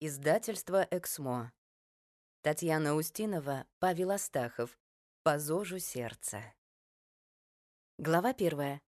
Издательство «Эксмо». Татьяна Устинова, Павел Астахов. «По зожу сердца». Глава первая.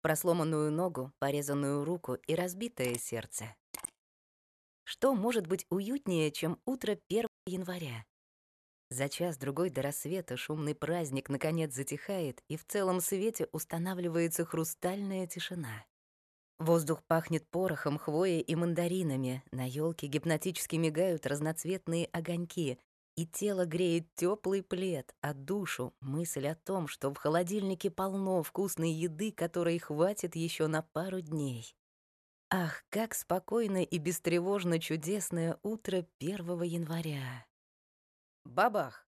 Про сломанную ногу, порезанную руку и разбитое сердце. Что может быть уютнее, чем утро 1 января? За час-другой до рассвета шумный праздник наконец затихает, и в целом свете устанавливается хрустальная тишина. Воздух пахнет порохом, хвоей и мандаринами. На елке гипнотически мигают разноцветные огоньки, и тело греет теплый плед, а душу — мысль о том, что в холодильнике полно вкусной еды, которой хватит еще на пару дней. Ах, как спокойно и бестревожно чудесное утро 1 января. Бабах!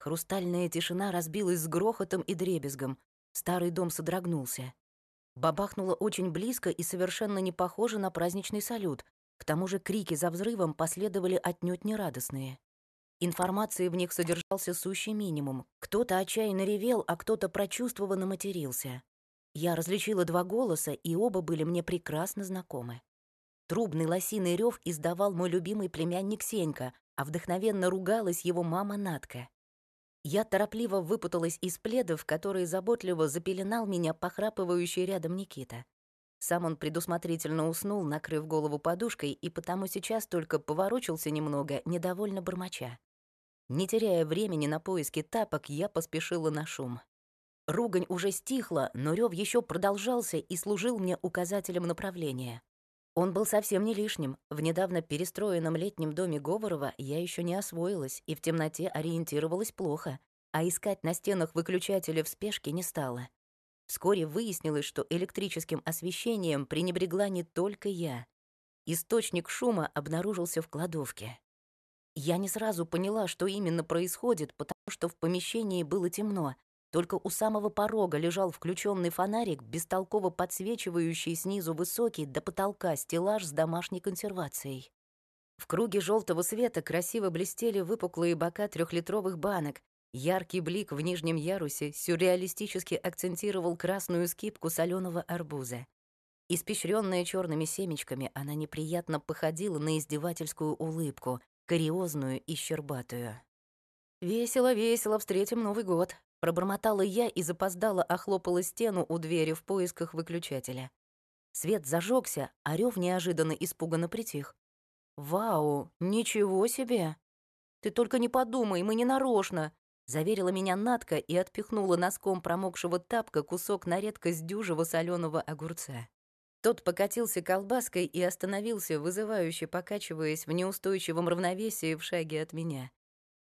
Хрустальная тишина разбилась с грохотом и дребезгом. Старый дом содрогнулся. Бабахнуло очень близко и совершенно не похоже на праздничный салют. К тому же крики за взрывом последовали отнюдь нерадостные. Информации в них содержался сущий минимум. Кто-то отчаянно ревел, а кто-то прочувствованно матерился. Я различила два голоса, и оба были мне прекрасно знакомы. Трубный лосиный рев издавал мой любимый племянник Сенька, а вдохновенно ругалась его мама Натка. Я торопливо выпуталась из пледов, которые заботливо запеленал меня похрапывающий рядом Никита. Сам он предусмотрительно уснул, накрыв голову подушкой, и потому сейчас только поворочился немного, недовольно бормоча. Не теряя времени на поиски тапок, я поспешила на шум. Ругань уже стихла, но рев еще продолжался и служил мне указателем направления. Он был совсем не лишним. В недавно перестроенном летнем доме Говорова я еще не освоилась и в темноте ориентировалась плохо, а искать на стенах выключателя в спешке не стала. Вскоре выяснилось, что электрическим освещением пренебрегла не только я. Источник шума обнаружился в кладовке. Я не сразу поняла, что именно происходит, потому что в помещении было темно, только у самого порога лежал включенный фонарик, бестолково подсвечивающий снизу высокий до потолка стеллаж с домашней консервацией. В круге желтого света красиво блестели выпуклые бока трехлитровых банок. Яркий блик в нижнем ярусе сюрреалистически акцентировал красную скипку соленого арбуза. Испещренная черными семечками, она неприятно походила на издевательскую улыбку, кариозную и щербатую. «Весело-весело встретим Новый год», Пробормотала я и запоздала охлопала стену у двери в поисках выключателя. Свет зажегся, а рёв неожиданно испуганно притих. «Вау, ничего себе! Ты только не подумай, мы не нарочно!» Заверила меня Натка и отпихнула носком промокшего тапка кусок на редкость дюжего соленого огурца. Тот покатился колбаской и остановился, вызывающе покачиваясь в неустойчивом равновесии в шаге от меня.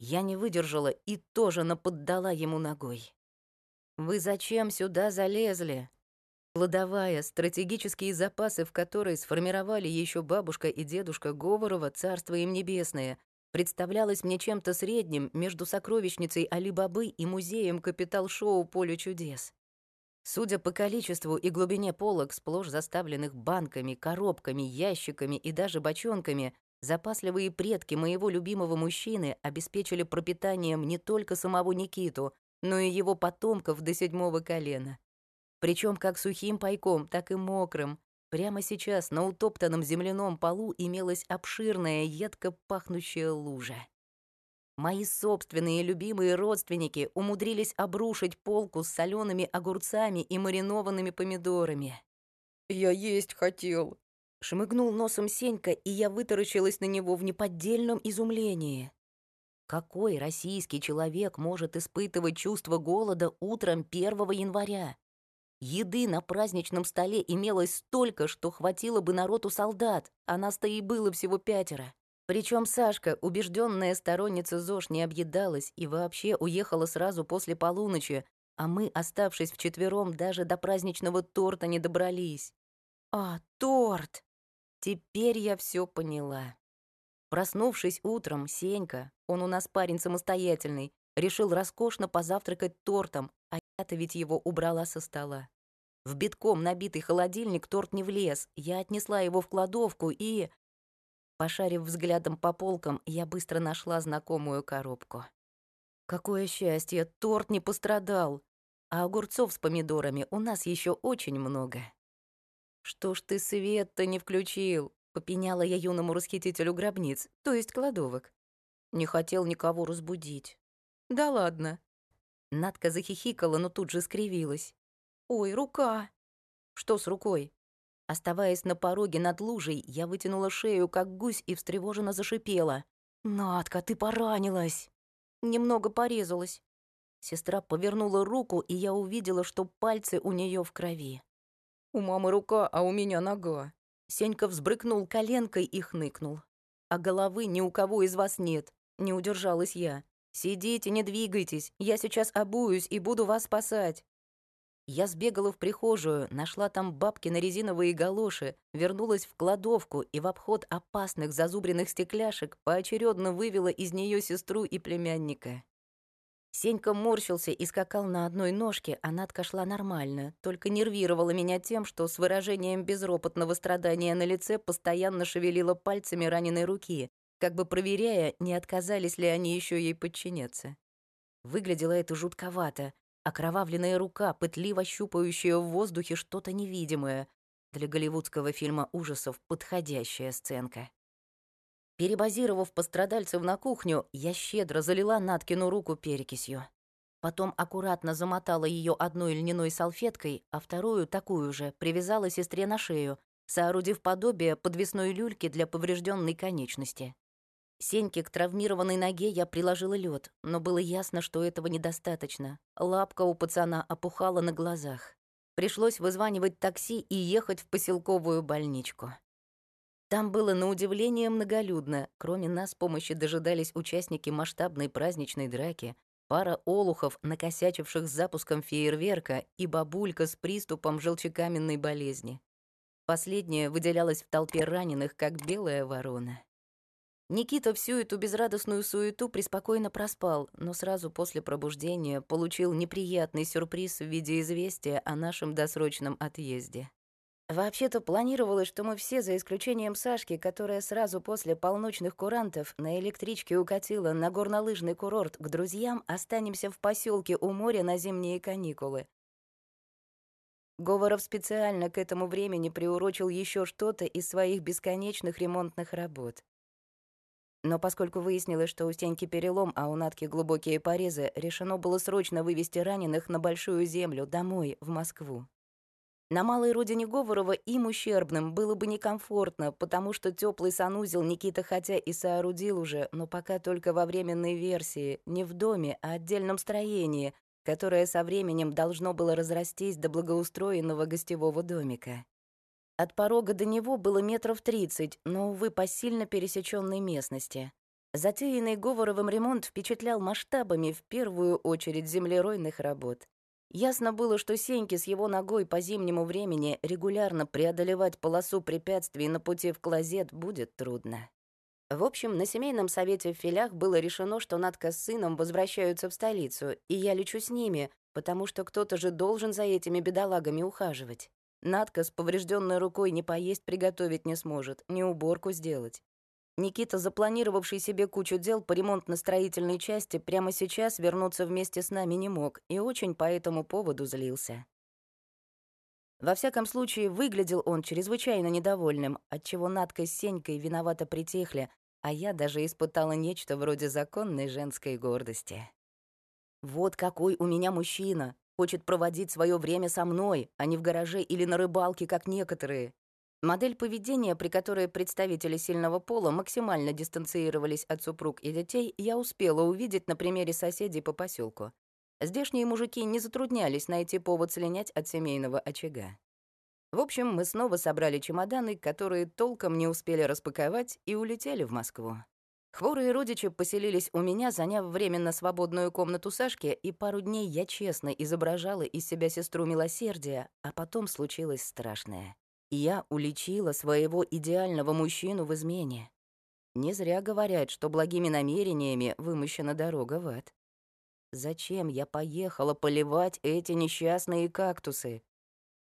Я не выдержала и тоже наподдала ему ногой. «Вы зачем сюда залезли?» Кладовая, стратегические запасы, в которой сформировали еще бабушка и дедушка Говорова, царство им небесное, представлялась мне чем-то средним между сокровищницей Али-Бабы и музеем капитал-шоу «Поле чудес». Судя по количеству и глубине полок, сплошь заставленных банками, коробками, ящиками и даже бочонками, Запасливые предки моего любимого мужчины обеспечили пропитанием не только самого Никиту, но и его потомков до седьмого колена. Причем как сухим пайком, так и мокрым. Прямо сейчас на утоптанном земляном полу имелась обширная, едко пахнущая лужа. Мои собственные любимые родственники умудрились обрушить полку с солеными огурцами и маринованными помидорами. «Я есть хотел», Шмыгнул носом Сенька, и я вытаращилась на него в неподдельном изумлении. Какой российский человек может испытывать чувство голода утром 1 января? Еды на праздничном столе имелось столько, что хватило бы народу солдат, а нас-то и было всего пятеро. Причем Сашка, убежденная сторонница ЗОЖ, не объедалась и вообще уехала сразу после полуночи, а мы, оставшись вчетвером, даже до праздничного торта не добрались. «А, торт!» Теперь я все поняла. Проснувшись утром, Сенька, он у нас парень самостоятельный, решил роскошно позавтракать тортом, а я-то ведь его убрала со стола. В битком набитый холодильник торт не влез, я отнесла его в кладовку и... Пошарив взглядом по полкам, я быстро нашла знакомую коробку. Какое счастье, торт не пострадал, а огурцов с помидорами у нас еще очень много. «Что ж ты свет-то не включил?» — попеняла я юному расхитителю гробниц, то есть кладовок. Не хотел никого разбудить. «Да ладно». Надка захихикала, но тут же скривилась. «Ой, рука!» «Что с рукой?» Оставаясь на пороге над лужей, я вытянула шею, как гусь, и встревоженно зашипела. «Надка, ты поранилась!» «Немного порезалась». Сестра повернула руку, и я увидела, что пальцы у нее в крови. У мамы рука, а у меня нога». Сенька взбрыкнул коленкой и хныкнул. «А головы ни у кого из вас нет», — не удержалась я. «Сидите, не двигайтесь, я сейчас обуюсь и буду вас спасать». Я сбегала в прихожую, нашла там бабки на резиновые галоши, вернулась в кладовку и в обход опасных зазубренных стекляшек поочередно вывела из нее сестру и племянника. Сенька морщился и скакал на одной ножке, а Надка шла нормально, только нервировала меня тем, что с выражением безропотного страдания на лице постоянно шевелила пальцами раненой руки, как бы проверяя, не отказались ли они еще ей подчиняться. Выглядело это жутковато. Окровавленная рука, пытливо щупающая в воздухе что-то невидимое. Для голливудского фильма ужасов подходящая сценка. Перебазировав пострадальцев на кухню, я щедро залила Наткину руку перекисью. Потом аккуратно замотала ее одной льняной салфеткой, а вторую, такую же, привязала сестре на шею, соорудив подобие подвесной люльки для поврежденной конечности. Сеньке к травмированной ноге я приложила лед, но было ясно, что этого недостаточно. Лапка у пацана опухала на глазах. Пришлось вызванивать такси и ехать в поселковую больничку. Там было на удивление многолюдно. Кроме нас помощи дожидались участники масштабной праздничной драки, пара олухов, накосячивших с запуском фейерверка, и бабулька с приступом желчекаменной болезни. Последняя выделялась в толпе раненых, как белая ворона. Никита всю эту безрадостную суету преспокойно проспал, но сразу после пробуждения получил неприятный сюрприз в виде известия о нашем досрочном отъезде. Вообще-то планировалось, что мы все, за исключением Сашки, которая сразу после полночных курантов на электричке укатила на горнолыжный курорт к друзьям, останемся в поселке у моря на зимние каникулы. Говоров специально к этому времени приурочил еще что-то из своих бесконечных ремонтных работ. Но поскольку выяснилось, что у Стеньки перелом, а у Натки глубокие порезы, решено было срочно вывести раненых на Большую Землю, домой, в Москву. На малой родине Говорова им ущербным было бы некомфортно, потому что теплый санузел Никита хотя и соорудил уже, но пока только во временной версии, не в доме, а отдельном строении, которое со временем должно было разрастись до благоустроенного гостевого домика. От порога до него было метров тридцать, но, вы по сильно пересеченной местности. Затеянный Говоровым ремонт впечатлял масштабами в первую очередь землеройных работ. Ясно было, что Сеньке с его ногой по зимнему времени регулярно преодолевать полосу препятствий на пути в клозет будет трудно. В общем, на семейном совете в Филях было решено, что Надка с сыном возвращаются в столицу, и я лечу с ними, потому что кто-то же должен за этими бедолагами ухаживать. Надка с поврежденной рукой не поесть приготовить не сможет, ни уборку сделать. Никита, запланировавший себе кучу дел по ремонтно-строительной части, прямо сейчас вернуться вместе с нами не мог и очень по этому поводу злился. Во всяком случае, выглядел он чрезвычайно недовольным, отчего Надка с Сенькой виновато притихли, а я даже испытала нечто вроде законной женской гордости. «Вот какой у меня мужчина! Хочет проводить свое время со мной, а не в гараже или на рыбалке, как некоторые. Модель поведения, при которой представители сильного пола максимально дистанцировались от супруг и детей, я успела увидеть на примере соседей по поселку. Здешние мужики не затруднялись найти повод слинять от семейного очага. В общем, мы снова собрали чемоданы, которые толком не успели распаковать, и улетели в Москву. Хворые родичи поселились у меня, заняв временно свободную комнату Сашки, и пару дней я честно изображала из себя сестру милосердия, а потом случилось страшное. И я уличила своего идеального мужчину в измене. Не зря говорят, что благими намерениями вымощена дорога в ад. Зачем я поехала поливать эти несчастные кактусы?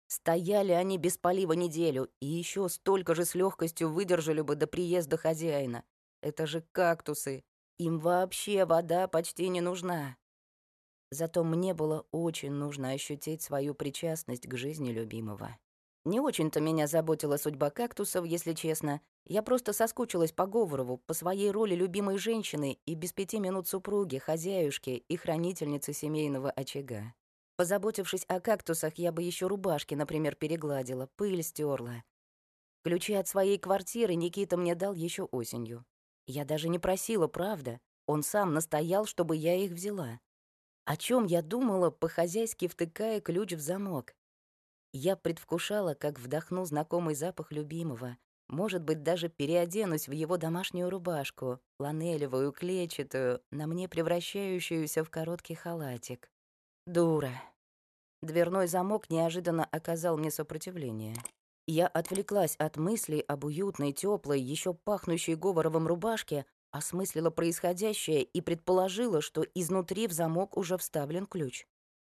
Стояли они без полива неделю, и еще столько же с легкостью выдержали бы до приезда хозяина. Это же кактусы. Им вообще вода почти не нужна. Зато мне было очень нужно ощутить свою причастность к жизни любимого. Не очень-то меня заботила судьба кактусов, если честно. Я просто соскучилась по Говорову, по своей роли любимой женщины и без пяти минут супруги, хозяюшки и хранительницы семейного очага. Позаботившись о кактусах, я бы еще рубашки, например, перегладила, пыль стерла. Ключи от своей квартиры Никита мне дал еще осенью. Я даже не просила, правда. Он сам настоял, чтобы я их взяла. О чем я думала, по-хозяйски втыкая ключ в замок? Я предвкушала, как вдохну знакомый запах любимого, может быть, даже переоденусь в его домашнюю рубашку, фланелевую, клетчатую, на мне превращающуюся в короткий халатик. Дура. Дверной замок неожиданно оказал мне сопротивление. Я отвлеклась от мыслей об уютной, теплой, еще пахнущей говоровом рубашке, осмыслила происходящее и предположила, что изнутри в замок уже вставлен ключ.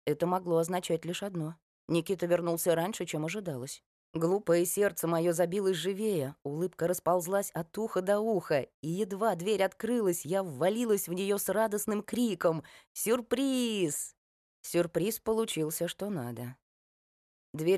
Это могло означать лишь одно. Никита вернулся раньше, чем ожидалось. Глупое сердце мое забилось живее, улыбка расползлась от уха до уха, и едва дверь открылась, я ввалилась в нее с радостным криком «Сюрприз!». Сюрприз получился что надо. Дверь